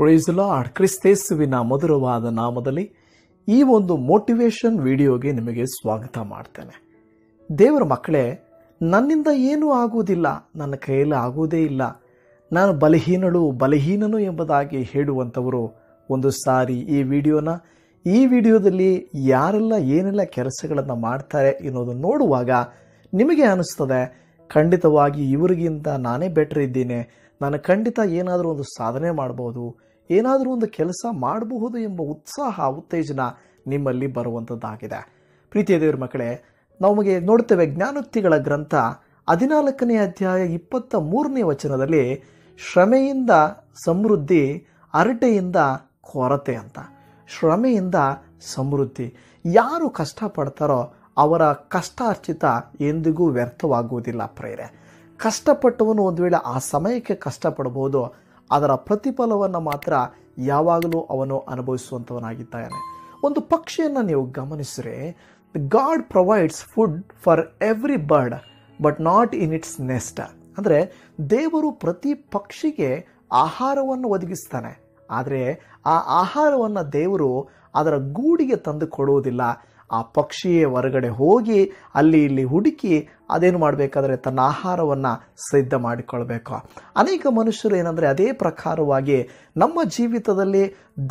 price lord ಕ್ರಿಸ್ತೇಸುವಿನ ಮಧುರವಾದ ನಾಮದಲ್ಲಿ ಈ ಒಂದು ಮೋಟಿವೇಶನ್ ವಿಡಿಯೋಗೆ ನಿಮಗೆ ಸ್ವಾಗತ ಮಾಡ್ತೇನೆ ದೇವರ ಮಕ್ಕಳೇ ನನ್ನಿಂದ ಏನೂ ಆಗುವುದಿಲ್ಲ ನನ್ನ ಕೈಯಲ್ಲಿ ಆಗುವುದೇ ಇಲ್ಲ ನಾನು ಬಲಹೀನಳು ಬಲಹೀನನು ಎಂಬುದಾಗಿ ಹೇಳುವಂಥವರು ಒಂದು ಸಾರಿ ಈ ವಿಡಿಯೋನ ಈ ವಿಡಿಯೋದಲ್ಲಿ ಯಾರೆಲ್ಲ ಏನೆಲ್ಲ ಕೆಲಸಗಳನ್ನು ಮಾಡ್ತಾರೆ ಎನ್ನುವುದು ನೋಡುವಾಗ ನಿಮಗೆ ಅನಿಸ್ತದೆ ಖಂಡಿತವಾಗಿ ಇವರಿಗಿಂತ ನಾನೇ ಬೆಟ್ರ್ ಇದ್ದೀನಿ ನಾನು ಖಂಡಿತ ಏನಾದರೂ ಒಂದು ಸಾಧನೆ ಮಾಡ್ಬೋದು ಏನಾದರೂ ಒಂದು ಕೆಲಸ ಮಾಡಬಹುದು ಎಂಬ ಉತ್ಸಾಹ ಉತ್ತೇಜನ ನಿಮ್ಮಲ್ಲಿ ಬರುವಂಥದ್ದಾಗಿದೆ ಪ್ರೀತಿಯ ದೇವ್ರ ಮಕ್ಕಳೇ ನಮಗೆ ನೋಡ್ತೇವೆ ಜ್ಞಾನೋಕ್ತಿಗಳ ಗ್ರಂಥ ಹದಿನಾಲ್ಕನೇ ಅಧ್ಯಾಯ ಇಪ್ಪತ್ತ ಮೂರನೇ ವಚನದಲ್ಲಿ ಶ್ರಮೆಯಿಂದ ಸಮೃದ್ಧಿ ಅರಟೆಯಿಂದ ಕೊರತೆ ಅಂತ ಶ್ರಮೆಯಿಂದ ಸಮೃದ್ಧಿ ಯಾರು ಕಷ್ಟಪಡ್ತಾರೋ ಅವರ ಕಷ್ಟಾರ್ಚಿತ ಎಂದಿಗೂ ವ್ಯರ್ಥವಾಗುವುದಿಲ್ಲ ಪ್ರೇರೆ ಕಷ್ಟಪಟ್ಟವನು ಒಂದು ವೇಳೆ ಆ ಸಮಯಕ್ಕೆ ಕಷ್ಟಪಡ್ಬೋದು ಅದರ ಪ್ರತಿಫಲವನ್ನು ಮಾತ್ರ ಯಾವಾಗಲೂ ಅವನು ಅನುಭವಿಸುವಂಥವನಾಗಿದ್ದಾನೆ ಒಂದು ಪಕ್ಷಿಯನ್ನು ನೀವು ಗಮನಿಸಿದ್ರೆ God provides food for every bird but not in its nest ಅಂದರೆ ದೇವರು ಪ್ರತಿ ಪಕ್ಷಿಗೆ ಆಹಾರವನ್ನು ಒದಗಿಸ್ತಾನೆ ಆದರೆ ಆ ಆಹಾರವನ್ನು ದೇವರು ಅದರ ಗೂಡಿಗೆ ತಂದು ಕೊಡುವುದಿಲ್ಲ ಆ ಪಕ್ಷಿಯೇ ಹೊರಗಡೆ ಹೋಗಿ ಅಲ್ಲಿ ಇಲ್ಲಿ ಹುಡುಕಿ ಅದೇನು ಮಾಡಬೇಕಾದ್ರೆ ತನ್ನ ಆಹಾರವನ್ನು ಸಿದ್ಧ ಮಾಡಿಕೊಳ್ಬೇಕು ಅನೇಕ ಮನುಷ್ಯರು ಏನಂದರೆ ಅದೇ ಪ್ರಕಾರವಾಗಿ ನಮ್ಮ ಜೀವಿತದಲ್ಲಿ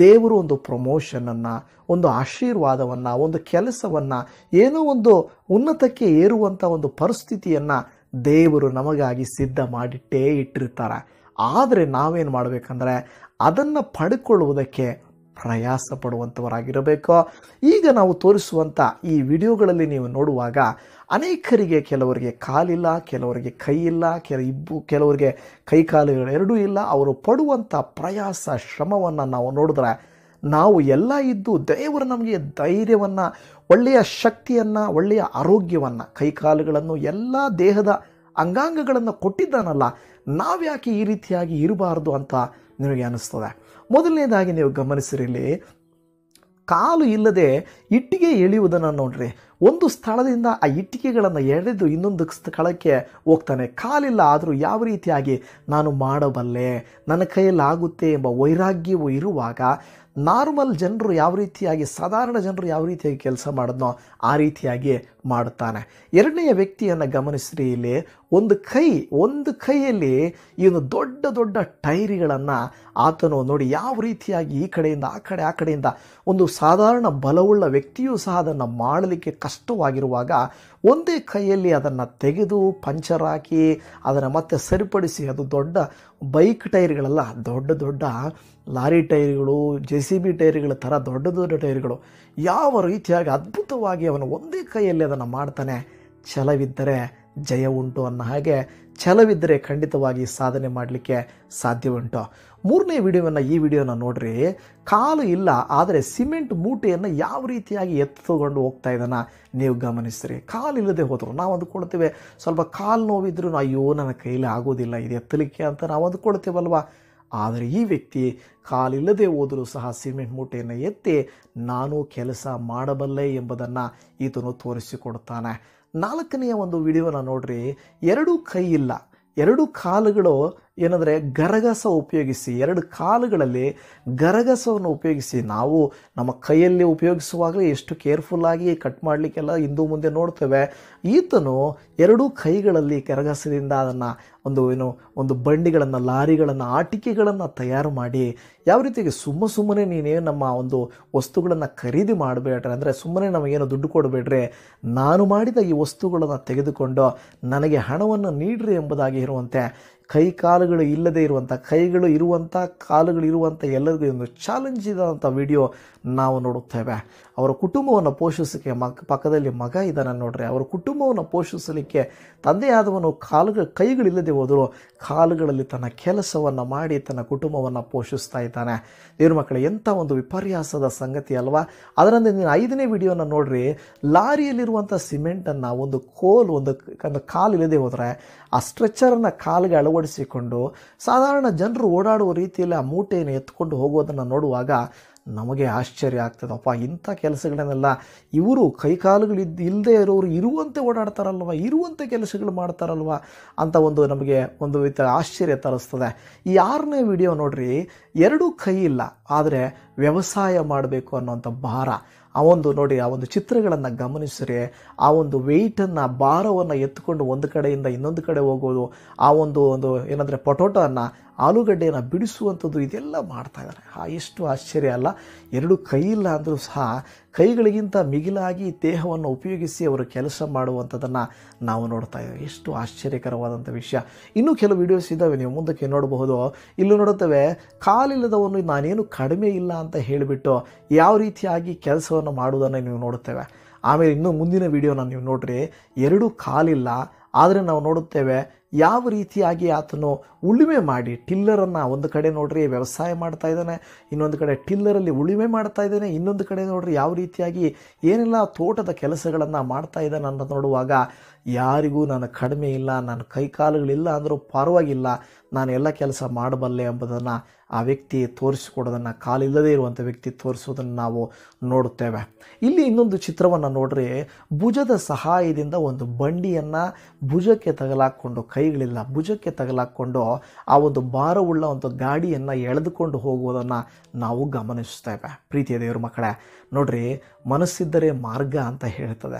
ದೇವರು ಒಂದು ಪ್ರಮೋಷನನ್ನು ಒಂದು ಆಶೀರ್ವಾದವನ್ನು ಒಂದು ಕೆಲಸವನ್ನು ಏನೋ ಒಂದು ಉನ್ನತಕ್ಕೆ ಏರುವಂಥ ಒಂದು ಪರಿಸ್ಥಿತಿಯನ್ನು ದೇವರು ನಮಗಾಗಿ ಸಿದ್ಧ ಮಾಡಿಟ್ಟೇ ಇಟ್ಟಿರ್ತಾರೆ ಆದರೆ ನಾವೇನು ಮಾಡಬೇಕಂದ್ರೆ ಅದನ್ನು ಪಡ್ಕೊಳ್ಳುವುದಕ್ಕೆ ಪ್ರಯಾಸ ಪಡುವಂಥವರಾಗಿರಬೇಕು ಈಗ ನಾವು ತೋರಿಸುವಂಥ ಈ ವಿಡಿಯೋಗಳಲ್ಲಿ ನೀವು ನೋಡುವಾಗ ಅನೇಕರಿಗೆ ಕೆಲವರಿಗೆ ಕಾಲಿಲ್ಲ ಕೆಲವರಿಗೆ ಕೈ ಇಲ್ಲ ಕೆಲ ಇಬ್ಬು ಕೆಲವರಿಗೆ ಕೈ ಕಾಲುಗಳು ಎರಡೂ ಇಲ್ಲ ಅವರು ಪಡುವಂಥ ಪ್ರಯಾಸ ಶ್ರಮವನ್ನು ನಾವು ನೋಡಿದ್ರೆ ನಾವು ಎಲ್ಲ ಇದ್ದು ದೇವರು ನಮಗೆ ಧೈರ್ಯವನ್ನು ಒಳ್ಳೆಯ ಶಕ್ತಿಯನ್ನು ಒಳ್ಳೆಯ ಆರೋಗ್ಯವನ್ನು ಕೈಕಾಲುಗಳನ್ನು ಎಲ್ಲ ದೇಹದ ಅಂಗಾಂಗಗಳನ್ನು ಕೊಟ್ಟಿದ್ದಾನಲ್ಲ ನಾವ್ಯಾಕೆ ಈ ರೀತಿಯಾಗಿ ಇರಬಾರ್ದು ಅಂತ ನಿಮಗೆ ಅನ್ನಿಸ್ತದೆ ಮೊದಲನೇದಾಗಿ ನೀವು ಗಮನಿಸಿರಲಿ ಕಾಲು ಇಲ್ಲದೆ ಇಟ್ಟಿಗೆ ಎಳೆಯುವುದನ್ನು ನೋಡ್ರಿ ಒಂದು ಸ್ಥಳದಿಂದ ಆ ಇಟ್ಟಿಗೆಗಳನ್ನು ಎಳೆದು ಇನ್ನೊಂದು ಸ್ಥಳಕ್ಕೆ ಹೋಗ್ತಾನೆ ಕಾಲಿಲ್ಲ ಆದರೂ ಯಾವ ರೀತಿಯಾಗಿ ನಾನು ಮಾಡಬಲ್ಲೆ ನನ್ನ ಕೈಯಲ್ಲಾಗುತ್ತೆ ಎಂಬ ವೈರಾಗ್ಯವು ಇರುವಾಗ ನಾರ್ಮಲ್ ಜನರು ಯಾವ ರೀತಿಯಾಗಿ ಸಾಧಾರಣ ಜನರು ಯಾವ ರೀತಿಯಾಗಿ ಕೆಲಸ ಮಾಡೋದನ್ನೋ ಆ ರೀತಿಯಾಗಿ ಮಾಡುತ್ತಾನೆ ಎರಡನೆಯ ವ್ಯಕ್ತಿಯನ್ನು ಗಮನಿಸಿರಿ ಇಲ್ಲಿ ಒಂದು ಕೈ ಒಂದು ಕೈಯಲ್ಲಿ ಇವನು ದೊಡ್ಡ ದೊಡ್ಡ ಟೈರಿಗಳನ್ನು ಆತನು ನೋಡಿ ಯಾವ ರೀತಿಯಾಗಿ ಈ ಕಡೆಯಿಂದ ಆ ಕಡೆ ಆ ಕಡೆಯಿಂದ ಒಂದು ಸಾಧಾರಣ ಬಲವುಳ್ಳ ವ್ಯಕ್ತಿಯೂ ಸಹ ಅದನ್ನು ಮಾಡಲಿಕ್ಕೆ ಕಷ್ಟವಾಗಿರುವಾಗ ಒಂದೇ ಕೈಯಲ್ಲಿ ಅದನ್ನು ತೆಗೆದು ಪಂಚರ್ ಹಾಕಿ ಅದನ್ನು ಮತ್ತೆ ಸರಿಪಡಿಸಿ ಅದು ದೊಡ್ಡ ಬೈಕ್ ಟೈರ್ಗಳೆಲ್ಲ ದೊಡ್ಡ ದೊಡ್ಡ ಲಾರಿ ಟೈರ್ಗಳು ಜೆ ಸಿ ಬಿ ಟೈರ್ಗಳ ಥರ ದೊಡ್ಡ ದೊಡ್ಡ ಟೈರ್ಗಳು ಯಾವ ರೀತಿಯಾಗಿ ಅದ್ಭುತವಾಗಿ ಅವನು ಒಂದೇ ಕೈಯಲ್ಲಿ ಅದನ್ನು ಮಾಡ್ತಾನೆ ಛಲವಿದ್ದರೆ ಜಯ ಉಂಟು ಅನ್ನೋ ಹಾಗೆ ಛಲವಿದ್ದರೆ ಖಂಡಿತವಾಗಿ ಸಾಧನೆ ಮಾಡಲಿಕ್ಕೆ ಸಾಧ್ಯ ಉಂಟು ಮೂರನೇ ವಿಡಿಯೋವನ್ನು ಈ ವಿಡಿಯೋನ ನೋಡ್ರಿ ಕಾಲು ಇಲ್ಲ ಆದರೆ ಸಿಮೆಂಟ್ ಮೂಟೆಯನ್ನು ಯಾವ ರೀತಿಯಾಗಿ ಎತ್ತುಕೊಂಡು ಹೋಗ್ತಾ ಇದ್ದಾನ ನೀವು ಗಮನಿಸ್ರಿ ಕಾಲು ಇಲ್ಲದೆ ಹೋದರು ನಾವು ಅಂದ್ಕೊಳ್ತೇವೆ ಸ್ವಲ್ಪ ಕಾಲು ನೋವಿದ್ರು ಅಯ್ಯೋ ನನ್ನ ಕೈಲಿ ಆಗೋದಿಲ್ಲ ಇದು ಎತ್ತಲಿಕ್ಕೆ ಅಂತ ನಾವು ಅಂದ್ಕೊಳ್ತೇವಲ್ವ ಆದರೆ ಈ ವ್ಯಕ್ತಿ ಕಾಲಿಲ್ಲದೆ ಹೋದರೂ ಸಹ ಸಿಮೆಂಟ್ ಮೂಟೆಯನ್ನು ಎತ್ತಿ ನಾನು ಕೆಲಸ ಮಾಡಬಲ್ಲೆ ಎಂಬುದನ್ನು ಈತನು ತೋರಿಸಿಕೊಡ್ತಾನೆ ನಾಲ್ಕನೆಯ ಒಂದು ವಿಡಿಯೋನ ನೋಡ್ರಿ ಎರಡು ಕೈ ಇಲ್ಲ ಎರಡೂ ಕಾಲುಗಳು ಏನಂದರೆ ಗರಗಸ ಉಪಯೋಗಿಸಿ ಎರಡು ಕಾಲುಗಳಲ್ಲಿ ಗರಗಸವನ್ನು ಉಪಯೋಗಿಸಿ ನಾವು ನಮ್ಮ ಕೈಯಲ್ಲಿ ಉಪಯೋಗಿಸುವಾಗಲೇ ಎಷ್ಟು ಕೇರ್ಫುಲ್ಲಾಗಿ ಕಟ್ ಮಾಡಲಿಕ್ಕೆಲ್ಲ ಹಿಂದೂ ಮುಂದೆ ನೋಡ್ತೇವೆ ಈತನು ಎರಡೂ ಕೈಗಳಲ್ಲಿ ಕರಗಸದಿಂದ ಅದನ್ನು ಒಂದು ಏನು ಒಂದು ಬಂಡಿಗಳನ್ನು ಲಾರಿಗಳನ್ನು ಆಟಿಕೆಗಳನ್ನು ತಯಾರು ಮಾಡಿ ಯಾವ ರೀತಿಗೆ ಸುಮ್ಮ ಸುಮ್ಮನೆ ನೀನೇನು ನಮ್ಮ ಒಂದು ವಸ್ತುಗಳನ್ನು ಖರೀದಿ ಮಾಡಬೇಡ್ರಿ ಅಂದರೆ ಸುಮ್ಮನೆ ನಮಗೇನು ದುಡ್ಡು ಕೊಡಬೇಡ್ರಿ ನಾನು ಮಾಡಿದ ಈ ವಸ್ತುಗಳನ್ನು ತೆಗೆದುಕೊಂಡು ನನಗೆ ಹಣವನ್ನು ನೀಡ್ರಿ ಎಂಬುದಾಗಿ ಇರುವಂತೆ ಕೈ ಕಾಲುಗಳು ಇಲ್ಲದೆ ಇರುವಂಥ ಕೈಗಳು ಇರುವಂಥ ಕಾಲುಗಳು ಇರುವಂಥ ಎಲ್ಲರಿಗೂ ಒಂದು ಚಾಲೆಂಜ್ ಇದಂಥ ವಿಡಿಯೋ ನಾವು ನೋಡುತ್ತೇವೆ ಅವರ ಕುಟುಂಬವನ್ನು ಪೋಷಿಸಲಿಕ್ಕೆ ಮಕ್ ಪಕ್ಕದಲ್ಲಿ ಮಗ ಇದ್ದಾನೆ ನೋಡ್ರಿ ಅವರ ಕುಟುಂಬವನ್ನು ಪೋಷಿಸಲಿಕ್ಕೆ ತಂದೆಯಾದವನು ಕಾಲುಗಳು ಕೈಗಳಿಲ್ಲದೆ ಹೋದರೂ ಕಾಲುಗಳಲ್ಲಿ ತನ್ನ ಕೆಲಸವನ್ನು ಮಾಡಿ ತನ್ನ ಕುಟುಂಬವನ್ನು ಪೋಷಿಸ್ತಾ ಇದ್ದಾನೆ ದೇವ್ರ ಮಕ್ಕಳು ಎಂಥ ಒಂದು ವಿಪರ್ಯಾಸದ ಸಂಗತಿ ಅಲ್ವಾ ಅದರಿಂದ ನೀನು ಐದನೇ ವಿಡಿಯೋನ ನೋಡ್ರಿ ಲಾರಿಯಲ್ಲಿರುವಂಥ ಸಿಮೆಂಟನ್ನು ಒಂದು ಕೋಲ್ ಒಂದು ಕಾಲು ಇಲ್ಲದೆ ಹೋದರೆ ಆ ಸ್ಟ್ರೆಚ್ಚರನ್ನು ಕಾಲಿಗೆ ಅಳವಡಿಸಿ ಅಳವಡಿಸಿಕೊಂಡು ಸಾಧಾರಣ ಜನರು ಓಡಾಡುವ ರೀತಿಯಲ್ಲಿ ಆ ಮೂಟೆಯನ್ನು ಎತ್ಕೊಂಡು ಹೋಗೋದನ್ನು ನೋಡುವಾಗ ನಮಗೆ ಆಶ್ಚರ್ಯ ಆಗ್ತದಪ್ಪ ಇಂಥ ಕೆಲಸಗಳನ್ನೆಲ್ಲ ಇವರು ಕೈಕಾಲುಗಳು ಇದ್ದು ಇಲ್ಲದೆ ಇರೋರು ಇರುವಂತೆ ಓಡಾಡ್ತಾರಲ್ವ ಇರುವಂತೆ ಕೆಲಸಗಳು ಮಾಡ್ತಾರಲ್ವ ಅಂತ ಒಂದು ನಮಗೆ ಒಂದು ರೀತಿಯ ಆಶ್ಚರ್ಯ ತರಿಸ್ತದೆ ಈ ಆರನೇ ವಿಡಿಯೋ ನೋಡ್ರಿ ಎರಡೂ ಕೈ ಇಲ್ಲ ಆದರೆ ವ್ಯವಸಾಯ ಮಾಡಬೇಕು ಅನ್ನೋಂಥ ಭಾರ ಆ ಒಂದು ನೋಡಿ ಆ ಒಂದು ಚಿತ್ರಗಳನ್ನು ಗಮನಿಸ್ರೆ ಆ ಒಂದು ವೆಯ್ಟನ್ನು ಭಾರವನ್ನು ಎತ್ಕೊಂಡು ಒಂದು ಕಡೆಯಿಂದ ಇನ್ನೊಂದು ಕಡೆ ಹೋಗೋದು ಆ ಒಂದು ಒಂದು ಏನಂದರೆ ಪೊಟೋಟೋನ ಆಲೂಗಡ್ಡೆಯನ್ನು ಬಿಡಿಸುವಂಥದ್ದು ಇದೆಲ್ಲ ಮಾಡ್ತಾ ಇದ್ದಾರೆ ಆ ಎಷ್ಟು ಆಶ್ಚರ್ಯ ಅಲ್ಲ ಎರಡು ಕೈ ಇಲ್ಲ ಅಂದರೂ ಸಹ ಕೈಗಳಿಗಿಂತ ಮಿಗಿಲಾಗಿ ದೇಹವನ್ನು ಉಪಯೋಗಿಸಿ ಅವರು ಕೆಲಸ ಮಾಡುವಂಥದ್ದನ್ನು ನಾವು ನೋಡ್ತಾ ಇದ್ದೇವೆ ಎಷ್ಟು ಆಶ್ಚರ್ಯಕರವಾದಂಥ ವಿಷಯ ಇನ್ನೂ ಕೆಲವು ವಿಡಿಯೋಸ್ ಇದ್ದಾವೆ ನೀವು ಮುಂದಕ್ಕೆ ನೋಡಬಹುದು ಇಲ್ಲೂ ನೋಡುತ್ತವೆ ಕಾಲಿಲ್ಲದವನು ನಾನೇನು ಕಡಿಮೆ ಇಲ್ಲ ಅಂತ ಹೇಳಿಬಿಟ್ಟು ಯಾವ ರೀತಿಯಾಗಿ ಕೆಲಸವನ್ನು ಮಾಡುವುದನ್ನು ನೀವು ನೋಡುತ್ತೇವೆ ಆಮೇಲೆ ಇನ್ನೂ ಮುಂದಿನ ವಿಡಿಯೋನ ನೀವು ನೋಡ್ರಿ ಎರಡೂ ಕಾಲಿಲ್ಲ ಆದರೆ ನಾವು ನೋಡುತ್ತೇವೆ ಯಾವ ರೀತಿಯಾಗಿ ಆತನು ಉಳುಮೆ ಮಾಡಿ ಟಿಲ್ಲರನ್ನು ಒಂದು ಕಡೆ ನೋಡ್ರಿ ವ್ಯವಸಾಯ ಮಾಡ್ತಾ ಇದ್ದಾನೆ ಇನ್ನೊಂದು ಕಡೆ ಟಿಲ್ಲರಲ್ಲಿ ಉಳುಮೆ ಮಾಡ್ತಾ ಇದ್ದಾನೆ ಇನ್ನೊಂದು ಕಡೆ ನೋಡ್ರಿ ಯಾವ ರೀತಿಯಾಗಿ ಏನೆಲ್ಲ ತೋಟದ ಕೆಲಸಗಳನ್ನು ಮಾಡ್ತಾ ಇದ್ದಾನೆ ಅಂತ ನೋಡುವಾಗ ಯಾರಿಗೂ ನನ್ನ ಕಡಿಮೆ ಇಲ್ಲ ನನ್ನ ಕೈಕಾಲುಗಳಿಲ್ಲ ಅಂದರೂ ಪರವಾಗಿಲ್ಲ ನಾನು ಎಲ್ಲ ಕೆಲಸ ಮಾಡಬಲ್ಲೆ ಎಂಬುದನ್ನು ಆ ವ್ಯಕ್ತಿ ತೋರಿಸಿಕೊಡೋದನ್ನು ಕಾಲಿಲ್ಲದೇ ಇರುವಂಥ ವ್ಯಕ್ತಿ ತೋರಿಸೋದನ್ನು ನಾವು ನೋಡುತ್ತೇವೆ ಇಲ್ಲಿ ಇನ್ನೊಂದು ಚಿತ್ರವನ್ನು ನೋಡ್ರಿ ಭುಜದ ಸಹಾಯದಿಂದ ಒಂದು ಬಂಡಿಯನ್ನು ಭುಜಕ್ಕೆ ತಗಲಾಕ್ಕೊಂಡು ಕೈಗಳಿಲ್ಲ ಭುಜಕ್ಕೆ ತಗಲಾಕ್ಕೊಂಡು ಆ ಒಂದು ಭಾರವುಳ್ಳ ಒಂದು ಗಾಡಿಯನ್ನು ಎಳೆದುಕೊಂಡು ಹೋಗುವುದನ್ನು ನಾವು ಗಮನಿಸುತ್ತೇವೆ ಪ್ರೀತಿಯ ದೇವ್ರ ಮಕ್ಕಳೇ ನೋಡ್ರಿ ಮನಸ್ಸಿದ್ದರೆ ಮಾರ್ಗ ಅಂತ ಹೇಳ್ತದೆ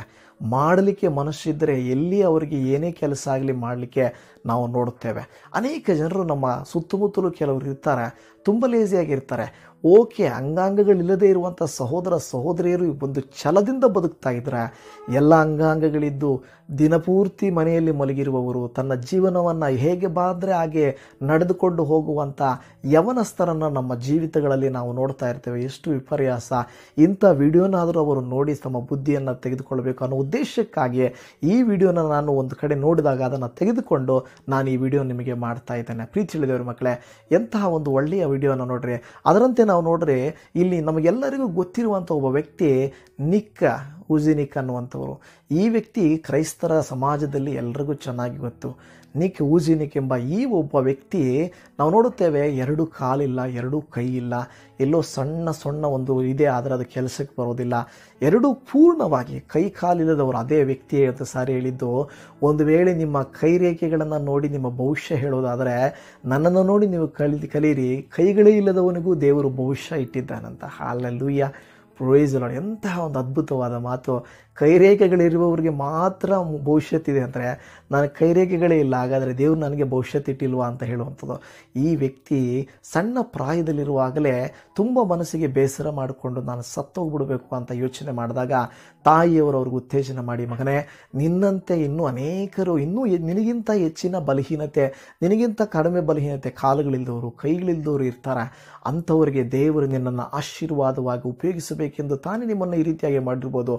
ಮಾಡಲಿಕ್ಕೆ ಮನಸ್ಸಿದ್ದರೆ ಎಲ್ಲಿ ಅವರಿಗೆ ಏನೇ ಕೆಲಸ ಆಗಲಿ ಮಾಡಲಿಕ್ಕೆ ನಾವು ನೋಡುತ್ತೇವೆ ಅನೇಕ ಜನರು ನಮ್ಮ ಸುತ್ತಮುತ್ತಲು ಕೆಲವರು ಇರ್ತಾರೆ ತುಂಬ ಲೇಸಿಯಾಗಿರ್ತಾರೆ ಓಕೆ ಅಂಗಾಂಗಗಳಿಲ್ಲದೆ ಇರುವಂಥ ಸಹೋದರ ಸಹೋದರಿಯರು ಒಂದು ಛಲದಿಂದ ಬದುಕ್ತಾ ಇದ್ರೆ ಎಲ್ಲ ಅಂಗಾಂಗಗಳಿದ್ದು ದಿನಪೂರ್ತಿ ಮನೆಯಲ್ಲಿ ಮಲಗಿರುವವರು ತನ್ನ ಜೀವನವನ್ನು ಹೇಗೆ ಬಾದರೆ ಹಾಗೆ ನಡೆದುಕೊಂಡು ಹೋಗುವಂಥ ಯವನಸ್ಥರನ್ನು ನಮ್ಮ ಜೀವಿತಗಳಲ್ಲಿ ನಾವು ನೋಡ್ತಾ ಇರ್ತೇವೆ ಎಷ್ಟು ವಿಪರ್ಯಾಸ ಇಂಥ ವಿಡಿಯೋನಾದರೂ ಅವರು ನೋಡಿ ತಮ್ಮ ಬುದ್ಧಿಯನ್ನು ತೆಗೆದುಕೊಳ್ಬೇಕು ಅನ್ನೋ ಉದ್ದೇಶಕ್ಕಾಗಿ ಈ ವಿಡಿಯೋನ ನಾನು ಒಂದು ಕಡೆ ನೋಡಿದಾಗ ಅದನ್ನು ತೆಗೆದುಕೊಂಡು ನಾನು ಈ ವಿಡಿಯೋ ನಿಮಗೆ ಮಾಡ್ತಾ ಇದ್ದೇನೆ ಪ್ರೀತಿ ತಿಳಿದವರು ಮಕ್ಕಳೇ ಎಂತಹ ಒಂದು ಒಳ್ಳೆಯ ವಿಡಿಯೋನ ನೋಡ್ರಿ ಅದರಂತೆ ನಾವು ನೋಡ್ರೆ ಇಲ್ಲಿ ನಮಗೆಲ್ಲರಿಗೂ ಗೊತ್ತಿರುವಂಥ ಒಬ್ಬ ವ್ಯಕ್ತಿ ನಿಕ್ಕ ಉಜಿನಿಕ್ ಅನ್ನುವಂಥವ್ರು ಈ ವ್ಯಕ್ತಿ ಕ್ರೈಸ್ತರ ಸಮಾಜದಲ್ಲಿ ಎಲ್ರಿಗೂ ಚೆನ್ನಾಗಿ ಗೊತ್ತು ನಿಕ್ ನಿಕ್ ಎಂಬ ಈ ಒಬ್ಬ ವ್ಯಕ್ತಿ ನಾವು ನೋಡುತ್ತೇವೆ ಎರಡು ಕಾಲಿಲ್ಲ ಎರಡು ಕೈ ಇಲ್ಲ ಎಲ್ಲೋ ಸಣ್ಣ ಸಣ್ಣ ಒಂದು ಇದೆ ಆದರೆ ಅದು ಕೆಲಸಕ್ಕೆ ಬರೋದಿಲ್ಲ ಎರಡೂ ಪೂರ್ಣವಾಗಿ ಕೈ ಕಾಲಿಲ್ಲದವರು ಅದೇ ವ್ಯಕ್ತಿ ಅಂತ ಸಾರಿ ಹೇಳಿದ್ದು ಒಂದು ವೇಳೆ ನಿಮ್ಮ ಕೈ ರೇಖೆಗಳನ್ನು ನೋಡಿ ನಿಮ್ಮ ಭವಿಷ್ಯ ಹೇಳೋದಾದರೆ ನನ್ನನ್ನು ನೋಡಿ ನೀವು ಕಲಿ ಕಲೀರಿ ಕೈಗಳೇ ಇಲ್ಲದವನಿಗೂ ದೇವರು ಭವಿಷ್ಯ ಇಟ್ಟಿದ್ದಾನಂತ ಹಾಲಲ್ಲೂಯ್ಯ ಪ್ರೊಯಿಸಲೋಣ ಎಂತಹ ಒಂದು ಅದ್ಭುತವಾದ ಮಾತು ಕೈರೇಖೆಗಳಿರುವವರಿಗೆ ಮಾತ್ರ ಭವಿಷ್ಯತ್ತಿದೆ ಅಂದರೆ ನಾನು ಕೈರೇಖೆಗಳೇ ಇಲ್ಲ ಹಾಗಾದರೆ ದೇವರು ನನಗೆ ಇಟ್ಟಿಲ್ವಾ ಅಂತ ಹೇಳುವಂಥದ್ದು ಈ ವ್ಯಕ್ತಿ ಸಣ್ಣ ಪ್ರಾಯದಲ್ಲಿರುವಾಗಲೇ ತುಂಬ ಮನಸ್ಸಿಗೆ ಬೇಸರ ಮಾಡಿಕೊಂಡು ನಾನು ಸತ್ತೋಗ್ಬಿಡಬೇಕು ಅಂತ ಯೋಚನೆ ಮಾಡಿದಾಗ ತಾಯಿಯವರು ಅವ್ರಿಗೆ ಉತ್ತೇಜನ ಮಾಡಿ ಮಗನೇ ನಿನ್ನಂತೆ ಇನ್ನೂ ಅನೇಕರು ಇನ್ನೂ ನಿನಗಿಂತ ಹೆಚ್ಚಿನ ಬಲಹೀನತೆ ನಿನಗಿಂತ ಕಡಿಮೆ ಬಲಹೀನತೆ ಕಾಲುಗಳಿಲ್ದವರು ಕೈಗಳಿಲ್ದವರು ಇರ್ತಾರೆ ಅಂಥವರಿಗೆ ದೇವರು ನಿನ್ನನ್ನು ಆಶೀರ್ವಾದವಾಗಿ ಉಪಯೋಗಿಸಬೇಕೆಂದು ತಾನೇ ನಿಮ್ಮನ್ನು ಈ ರೀತಿಯಾಗಿ ಮಾಡಿರ್ಬೋದು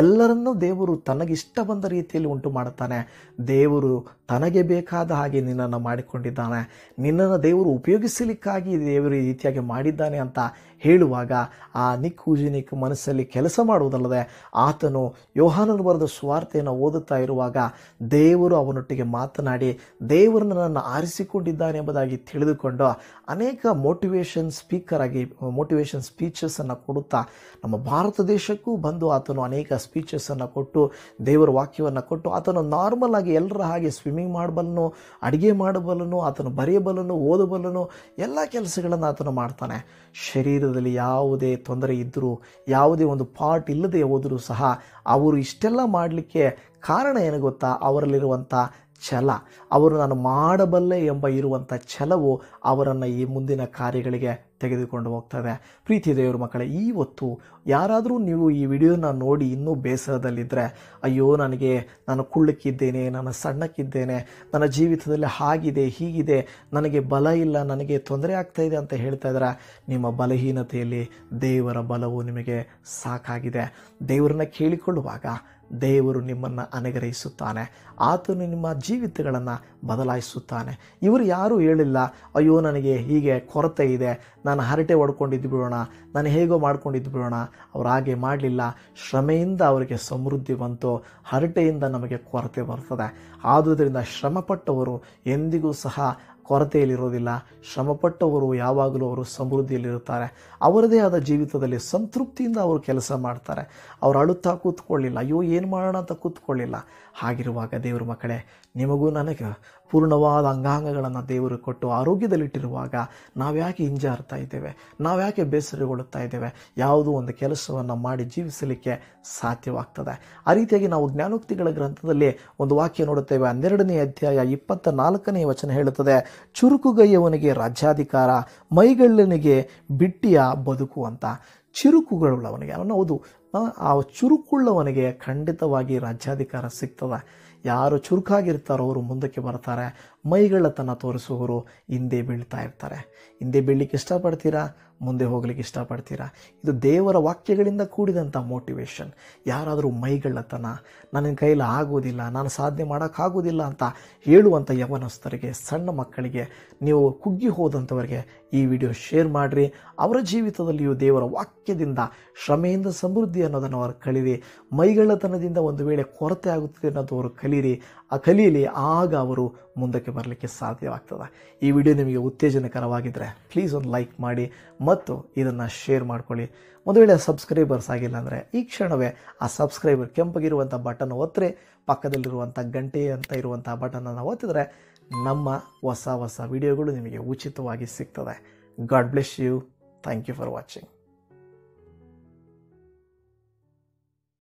ಎಲ್ಲ ಎಲ್ಲರನ್ನು ದೇವರು ತನಗಿಷ್ಟ ಬಂದ ರೀತಿಯಲ್ಲಿ ಉಂಟು ಮಾಡುತ್ತಾನೆ ದೇವರು ತನಗೆ ಬೇಕಾದ ಹಾಗೆ ನಿನ್ನನ್ನು ಮಾಡಿಕೊಂಡಿದ್ದಾನೆ ನಿನ್ನನ್ನು ದೇವರು ಉಪಯೋಗಿಸಲಿಕ್ಕಾಗಿ ದೇವರು ಈ ರೀತಿಯಾಗಿ ಮಾಡಿದ್ದಾನೆ ಅಂತ ಹೇಳುವಾಗ ಆ ನಿಕ್ಕೂಜಿನಿಕ್ ಮನಸ್ಸಲ್ಲಿ ಕೆಲಸ ಮಾಡುವುದಲ್ಲದೆ ಆತನು ಯೋಹಾನನು ಬರೆದ ಸ್ವಾರ್ಥೆಯನ್ನು ಓದುತ್ತಾ ಇರುವಾಗ ದೇವರು ಅವನೊಟ್ಟಿಗೆ ಮಾತನಾಡಿ ದೇವರನ್ನು ನನ್ನನ್ನು ಆರಿಸಿಕೊಂಡಿದ್ದಾನೆ ಎಂಬುದಾಗಿ ತಿಳಿದುಕೊಂಡು ಅನೇಕ ಮೋಟಿವೇಶನ್ ಸ್ಪೀಕರ್ ಆಗಿ ಮೋಟಿವೇಶನ್ ಸ್ಪೀಚಸ್ಸನ್ನು ಕೊಡುತ್ತಾ ನಮ್ಮ ಭಾರತ ದೇಶಕ್ಕೂ ಬಂದು ಆತನು ಅನೇಕ ಸ್ಪೀಚಸ್ಸನ್ನು ಕೊಟ್ಟು ದೇವರ ವಾಕ್ಯವನ್ನು ಕೊಟ್ಟು ಆತನು ನಾರ್ಮಲ್ ಆಗಿ ಎಲ್ಲರ ಹಾಗೆ ಸ್ವಿಮ್ಮಿಂಗ್ ಮಾಡಬಲ್ಲನು ಅಡುಗೆ ಮಾಡಬಲ್ಲನು ಆತನು ಬರೆಯಬಲ್ಲನು ಓದಬಲ್ಲನು ಎಲ್ಲ ಕೆಲಸಗಳನ್ನು ಆತನು ಮಾಡ್ತಾನೆ ಶರೀರ ಶರೀರದಲ್ಲಿ ಯಾವುದೇ ತೊಂದರೆ ಇದ್ದರೂ ಯಾವುದೇ ಒಂದು ಪಾರ್ಟ್ ಇಲ್ಲದೆ ಹೋದರೂ ಸಹ ಅವರು ಇಷ್ಟೆಲ್ಲ ಮಾಡಲಿಕ್ಕೆ ಕಾರಣ ಏನು ಗೊತ್ತಾ ಅವರಲ್ಲಿರುವಂಥ ಛಲ ಅವರು ನಾನು ಮಾಡಬಲ್ಲೆ ಎಂಬ ಇರುವಂಥ ಛಲವು ಅವರನ್ನು ಈ ಮುಂದಿನ ಕಾರ್ಯಗಳಿಗೆ ತೆಗೆದುಕೊಂಡು ಹೋಗ್ತದೆ ಪ್ರೀತಿ ದೇವ್ರ ಮಕ್ಕಳೇ ಈ ಹೊತ್ತು ಯಾರಾದರೂ ನೀವು ಈ ವಿಡಿಯೋನ ನೋಡಿ ಇನ್ನೂ ಬೇಸರದಲ್ಲಿದ್ದರೆ ಅಯ್ಯೋ ನನಗೆ ನಾನು ಕುಳ್ಳಕ್ಕಿದ್ದೇನೆ ನಾನು ಸಣ್ಣಕ್ಕಿದ್ದೇನೆ ನನ್ನ ಜೀವಿತದಲ್ಲಿ ಹಾಗಿದೆ ಹೀಗಿದೆ ನನಗೆ ಬಲ ಇಲ್ಲ ನನಗೆ ತೊಂದರೆ ಆಗ್ತಾ ಇದೆ ಅಂತ ಹೇಳ್ತಾ ಇದ್ದಾರೆ ನಿಮ್ಮ ಬಲಹೀನತೆಯಲ್ಲಿ ದೇವರ ಬಲವು ನಿಮಗೆ ಸಾಕಾಗಿದೆ ದೇವರನ್ನ ಕೇಳಿಕೊಳ್ಳುವಾಗ ದೇವರು ನಿಮ್ಮನ್ನು ಅನುಗ್ರಹಿಸುತ್ತಾನೆ ಆತನು ನಿಮ್ಮ ಜೀವಿತಗಳನ್ನು ಬದಲಾಯಿಸುತ್ತಾನೆ ಇವರು ಯಾರೂ ಹೇಳಿಲ್ಲ ಅಯ್ಯೋ ನನಗೆ ಹೀಗೆ ಕೊರತೆ ಇದೆ ನಾನು ಹರಟೆ ಹೊಡ್ಕೊಂಡಿದ್ದು ಬಿಡೋಣ ನಾನು ಹೇಗೋ ಮಾಡ್ಕೊಂಡಿದ್ದು ಬಿಡೋಣ ಅವ್ರು ಹಾಗೆ ಮಾಡಲಿಲ್ಲ ಶ್ರಮೆಯಿಂದ ಅವರಿಗೆ ಸಮೃದ್ಧಿ ಬಂತು ಹರಟೆಯಿಂದ ನಮಗೆ ಕೊರತೆ ಬರ್ತದೆ ಆದುದರಿಂದ ಶ್ರಮಪಟ್ಟವರು ಎಂದಿಗೂ ಸಹ ಕೊರತೆಯಲ್ಲಿರೋದಿಲ್ಲ ಶ್ರಮಪಟ್ಟವರು ಯಾವಾಗಲೂ ಅವರು ಸಮೃದ್ಧಿಯಲ್ಲಿರುತ್ತಾರೆ ಅವರದೇ ಆದ ಜೀವಿತದಲ್ಲಿ ಸಂತೃಪ್ತಿಯಿಂದ ಅವರು ಕೆಲಸ ಮಾಡ್ತಾರೆ ಅವರು ಅಳುತ್ತಾ ಕೂತ್ಕೊಳ್ಳಿಲ್ಲ ಅಯ್ಯೋ ಏನು ಮಾಡೋಣ ಅಂತ ಕೂತ್ಕೊಳ್ಳಿಲ್ಲ ಹಾಗಿರುವಾಗ ದೇವ್ರ ಮಕ್ಕಳೇ ನಿಮಗೂ ನನಗೆ ಪೂರ್ಣವಾದ ಅಂಗಾಂಗಗಳನ್ನು ದೇವರು ಕೊಟ್ಟು ಆರೋಗ್ಯದಲ್ಲಿಟ್ಟಿರುವಾಗ ನಾವ್ಯಾಕೆ ಹಿಂಜಾರ್ತಾ ಇದ್ದೇವೆ ನಾವ್ಯಾಕೆ ಬೇಸರಗೊಳ್ಳುತ್ತಾ ಇದ್ದೇವೆ ಯಾವುದೋ ಒಂದು ಕೆಲಸವನ್ನು ಮಾಡಿ ಜೀವಿಸಲಿಕ್ಕೆ ಸಾಧ್ಯವಾಗ್ತದೆ ಆ ರೀತಿಯಾಗಿ ನಾವು ಜ್ಞಾನೋಕ್ತಿಗಳ ಗ್ರಂಥದಲ್ಲಿ ಒಂದು ವಾಕ್ಯ ನೋಡುತ್ತೇವೆ ಹನ್ನೆರಡನೇ ಅಧ್ಯಾಯ ಇಪ್ಪತ್ತ ನಾಲ್ಕನೇ ವಚನ ಹೇಳುತ್ತದೆ ಚುರುಕುಗೈಯವನಿಗೆ ರಾಜ್ಯಾಧಿಕಾರ ಮೈಗಳ್ಳನಿಗೆ ಬಿಟ್ಟಿಯ ಬದುಕು ಅಂತ ಚಿರುಕುಗಳುಳ್ಳವನಿಗೆ ಅವನು ಹೌದು ಆ ಚುರುಕುಳ್ಳವನಿಗೆ ಖಂಡಿತವಾಗಿ ರಾಜ್ಯಾಧಿಕಾರ ಸಿಗ್ತದೆ ಯಾರು ಚುರುಕಾಗಿರ್ತಾರೋ ಅವರು ಮುಂದಕ್ಕೆ ಬರ್ತಾರೆ ಮೈಗಳ್ಳತನ ತೋರಿಸುವವರು ಹಿಂದೆ ಬೀಳ್ತಾ ಇರ್ತಾರೆ ಹಿಂದೆ ಬೀಳಲಿಕ್ಕೆ ಇಷ್ಟಪಡ್ತೀರಾ ಮುಂದೆ ಹೋಗಲಿಕ್ಕೆ ಇಷ್ಟಪಡ್ತೀರಾ ಇದು ದೇವರ ವಾಕ್ಯಗಳಿಂದ ಕೂಡಿದಂಥ ಮೋಟಿವೇಶನ್ ಯಾರಾದರೂ ಮೈಗಳ್ಳತನ ನನ್ನ ಕೈಲಿ ಆಗೋದಿಲ್ಲ ನಾನು ಸಾಧನೆ ಮಾಡೋಕ್ಕಾಗೋದಿಲ್ಲ ಅಂತ ಹೇಳುವಂಥ ಯವನಸ್ಥರಿಗೆ ಸಣ್ಣ ಮಕ್ಕಳಿಗೆ ನೀವು ಕುಗ್ಗಿ ಹೋದಂಥವರಿಗೆ ಈ ವಿಡಿಯೋ ಶೇರ್ ಮಾಡಿರಿ ಅವರ ಜೀವಿತದಲ್ಲಿಯೂ ದೇವರ ವಾಕ್ಯದಿಂದ ಶ್ರಮೆಯಿಂದ ಸಮೃದ್ಧಿ ಅನ್ನೋದನ್ನು ಅವರು ಕಲೀರಿ ಮೈಗಳ್ಳತನದಿಂದ ಒಂದು ವೇಳೆ ಕೊರತೆ ಆಗುತ್ತದೆ ಅನ್ನೋದು ಅವರು ಕಲೀರಿ ಆ ಕಲೀಲಿ ಆಗ ಅವರು ಮುಂದಕ್ಕೆ ಬರಲಿಕ್ಕೆ ಸಾಧ್ಯವಾಗ್ತದೆ ಈ ವಿಡಿಯೋ ನಿಮಗೆ ಉತ್ತೇಜನಕರವಾಗಿದ್ದರೆ ಪ್ಲೀಸ್ ಒಂದು ಲೈಕ್ ಮಾಡಿ ಮತ್ತು ಇದನ್ನು ಶೇರ್ ಮಾಡ್ಕೊಳ್ಳಿ ಒಂದು ವೇಳೆ ಸಬ್ಸ್ಕ್ರೈಬರ್ಸ್ ಆಗಿಲ್ಲ ಅಂದರೆ ಈ ಕ್ಷಣವೇ ಆ ಸಬ್ಸ್ಕ್ರೈಬರ್ ಕೆಂಪಗಿರುವಂಥ ಬಟನ್ ಒತ್ತರೆ ಪಕ್ಕದಲ್ಲಿರುವಂಥ ಗಂಟೆ ಅಂತ ಇರುವಂಥ ಬಟನನ್ನು ಒತ್ತಿದರೆ ನಮ್ಮ ಹೊಸ ಹೊಸ ವಿಡಿಯೋಗಳು ನಿಮಗೆ ಉಚಿತವಾಗಿ ಸಿಗ್ತದೆ God bless you thank you for watching